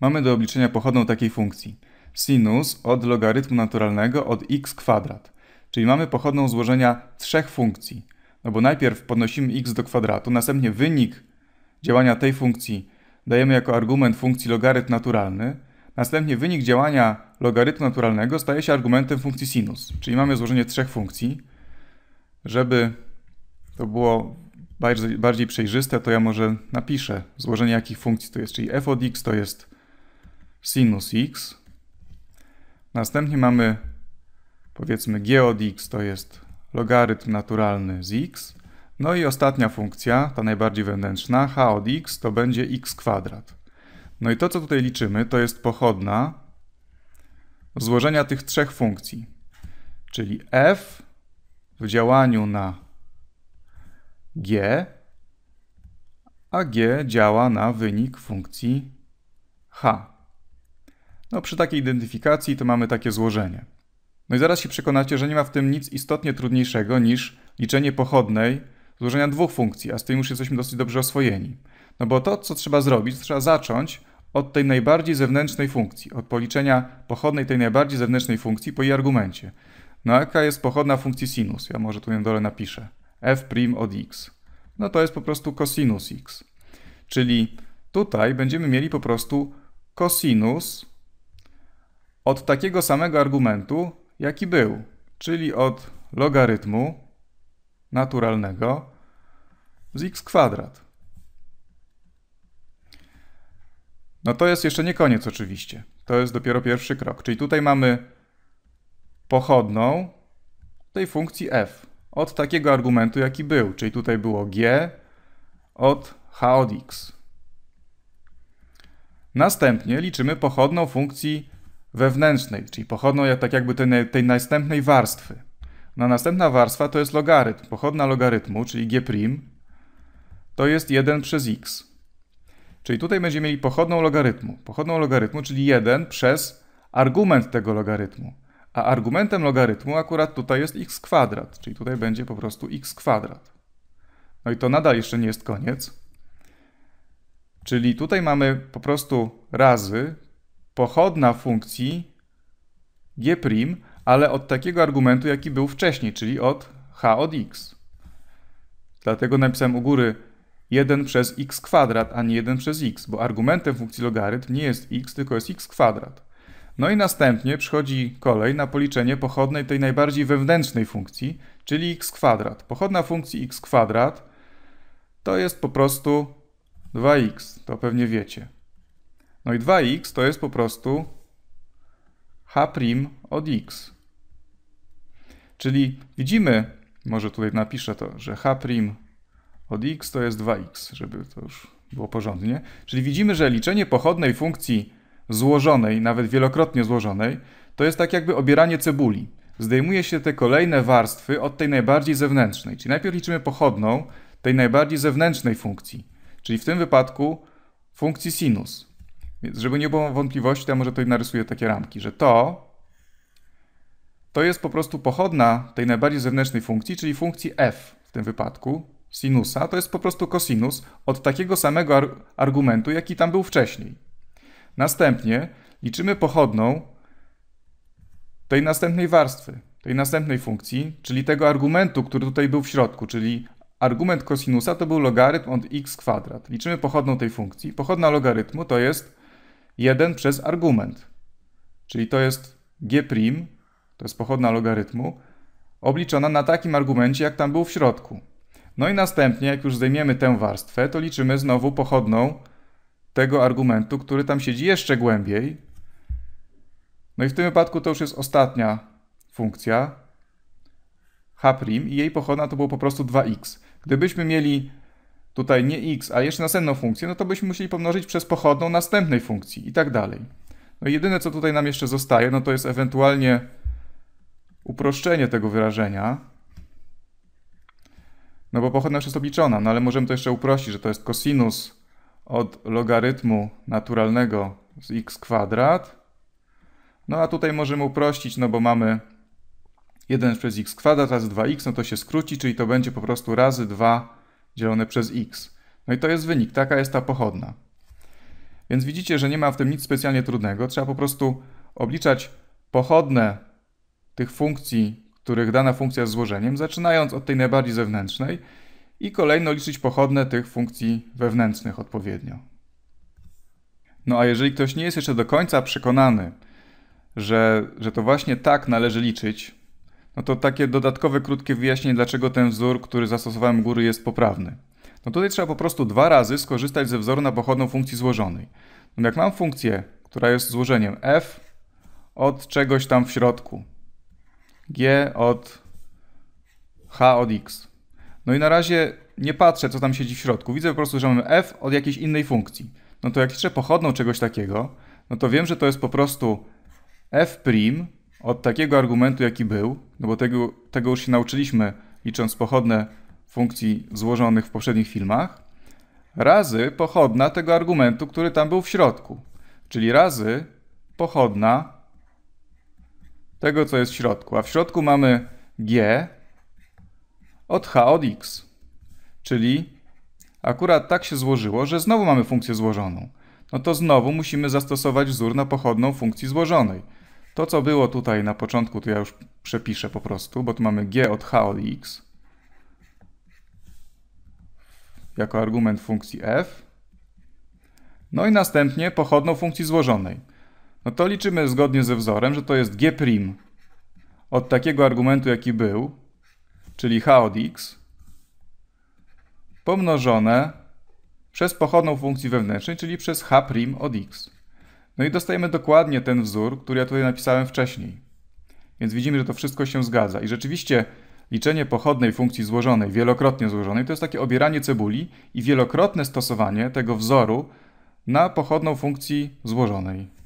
mamy do obliczenia pochodną takiej funkcji. Sinus od logarytmu naturalnego od x kwadrat. Czyli mamy pochodną złożenia trzech funkcji. No bo najpierw podnosimy x do kwadratu, następnie wynik działania tej funkcji dajemy jako argument funkcji logarytm naturalny, następnie wynik działania logarytmu naturalnego staje się argumentem funkcji sinus. Czyli mamy złożenie trzech funkcji. Żeby to było bardziej, bardziej przejrzyste, to ja może napiszę złożenie jakich funkcji to jest. Czyli f od x to jest sinus x. Następnie mamy powiedzmy g od x to jest logarytm naturalny z x. No i ostatnia funkcja, ta najbardziej wewnętrzna, h od x to będzie x kwadrat. No i to, co tutaj liczymy, to jest pochodna złożenia tych trzech funkcji. Czyli f w działaniu na g, a g działa na wynik funkcji h. No przy takiej identyfikacji to mamy takie złożenie. No i zaraz się przekonacie, że nie ma w tym nic istotnie trudniejszego niż liczenie pochodnej złożenia dwóch funkcji, a z tym już jesteśmy dosyć dobrze oswojeni. No bo to, co trzeba zrobić, to trzeba zacząć od tej najbardziej zewnętrznej funkcji, od policzenia pochodnej tej najbardziej zewnętrznej funkcji po jej argumencie. No jaka jest pochodna funkcji sinus? Ja może tu na dole napiszę. f' od x. No to jest po prostu cosinus x. Czyli tutaj będziemy mieli po prostu cosinus od takiego samego argumentu, jaki był, czyli od logarytmu naturalnego z x kwadrat. No to jest jeszcze nie koniec oczywiście. To jest dopiero pierwszy krok. Czyli tutaj mamy pochodną tej funkcji f od takiego argumentu, jaki był. Czyli tutaj było g od h od x. Następnie liczymy pochodną funkcji wewnętrznej, czyli pochodną tak jakby tej, tej następnej warstwy. No, następna warstwa to jest logarytm. Pochodna logarytmu, czyli g' to jest 1 przez x. Czyli tutaj będziemy mieli pochodną logarytmu. Pochodną logarytmu, czyli 1 przez argument tego logarytmu. A argumentem logarytmu akurat tutaj jest x kwadrat, czyli tutaj będzie po prostu x kwadrat. No i to nadal jeszcze nie jest koniec. Czyli tutaj mamy po prostu razy pochodna funkcji g', ale od takiego argumentu, jaki był wcześniej, czyli od h od x. Dlatego napisałem u góry 1 przez x kwadrat, a nie 1 przez x, bo argumentem funkcji logarytm nie jest x, tylko jest x kwadrat. No i następnie przychodzi kolej na policzenie pochodnej tej najbardziej wewnętrznej funkcji, czyli x kwadrat. Pochodna funkcji x kwadrat to jest po prostu 2x, to pewnie wiecie. No i 2x to jest po prostu h' od x. Czyli widzimy, może tutaj napiszę to, że h' od x to jest 2x, żeby to już było porządnie. Czyli widzimy, że liczenie pochodnej funkcji złożonej, nawet wielokrotnie złożonej, to jest tak jakby obieranie cebuli. Zdejmuje się te kolejne warstwy od tej najbardziej zewnętrznej. Czyli najpierw liczymy pochodną tej najbardziej zewnętrznej funkcji, czyli w tym wypadku funkcji sinus. Więc żeby nie było wątpliwości, to ja może tutaj narysuję takie ramki, że to to jest po prostu pochodna tej najbardziej zewnętrznej funkcji, czyli funkcji f w tym wypadku, sinusa, to jest po prostu kosinus od takiego samego argumentu, jaki tam był wcześniej. Następnie liczymy pochodną tej następnej warstwy, tej następnej funkcji, czyli tego argumentu, który tutaj był w środku, czyli argument kosinusa to był logarytm od x kwadrat. Liczymy pochodną tej funkcji. Pochodna logarytmu to jest 1 przez argument. Czyli to jest g', to jest pochodna logarytmu, obliczona na takim argumencie, jak tam był w środku. No i następnie, jak już zdejmiemy tę warstwę, to liczymy znowu pochodną tego argumentu, który tam siedzi jeszcze głębiej. No i w tym wypadku to już jest ostatnia funkcja h' i jej pochodna to było po prostu 2x. Gdybyśmy mieli tutaj nie x, a jeszcze następną funkcję, no to byśmy musieli pomnożyć przez pochodną następnej funkcji i tak dalej. No i jedyne, co tutaj nam jeszcze zostaje, no to jest ewentualnie uproszczenie tego wyrażenia, no bo pochodna już jest obliczona, no ale możemy to jeszcze uprościć, że to jest kosinus od logarytmu naturalnego z x kwadrat. No a tutaj możemy uprościć, no bo mamy 1 przez x kwadrat razy 2x, no to się skróci, czyli to będzie po prostu razy 2 dzielone przez x. No i to jest wynik, taka jest ta pochodna. Więc widzicie, że nie ma w tym nic specjalnie trudnego. Trzeba po prostu obliczać pochodne tych funkcji, których dana funkcja jest złożeniem, zaczynając od tej najbardziej zewnętrznej i kolejno liczyć pochodne tych funkcji wewnętrznych odpowiednio. No a jeżeli ktoś nie jest jeszcze do końca przekonany, że, że to właśnie tak należy liczyć, no to takie dodatkowe krótkie wyjaśnienie, dlaczego ten wzór, który zastosowałem góry jest poprawny. No tutaj trzeba po prostu dwa razy skorzystać ze wzoru na pochodną funkcji złożonej. No jak mam funkcję, która jest złożeniem f od czegoś tam w środku, g od h od x. No i na razie nie patrzę, co tam siedzi w środku. Widzę po prostu, że mamy f od jakiejś innej funkcji. No to jak liczę pochodną czegoś takiego, no to wiem, że to jest po prostu f' od takiego argumentu, jaki był, no bo tego, tego już się nauczyliśmy, licząc pochodne funkcji złożonych w poprzednich filmach, razy pochodna tego argumentu, który tam był w środku. Czyli razy pochodna tego, co jest w środku. A w środku mamy g od h od x. Czyli akurat tak się złożyło, że znowu mamy funkcję złożoną. No to znowu musimy zastosować wzór na pochodną funkcji złożonej. To, co było tutaj na początku, to ja już przepiszę po prostu, bo tu mamy g od h od x jako argument funkcji f. No i następnie pochodną funkcji złożonej. No to liczymy zgodnie ze wzorem, że to jest g' od takiego argumentu, jaki był, czyli h od x, pomnożone przez pochodną funkcji wewnętrznej, czyli przez h' od x. No i dostajemy dokładnie ten wzór, który ja tutaj napisałem wcześniej. Więc widzimy, że to wszystko się zgadza. I rzeczywiście liczenie pochodnej funkcji złożonej, wielokrotnie złożonej, to jest takie obieranie cebuli i wielokrotne stosowanie tego wzoru na pochodną funkcji złożonej.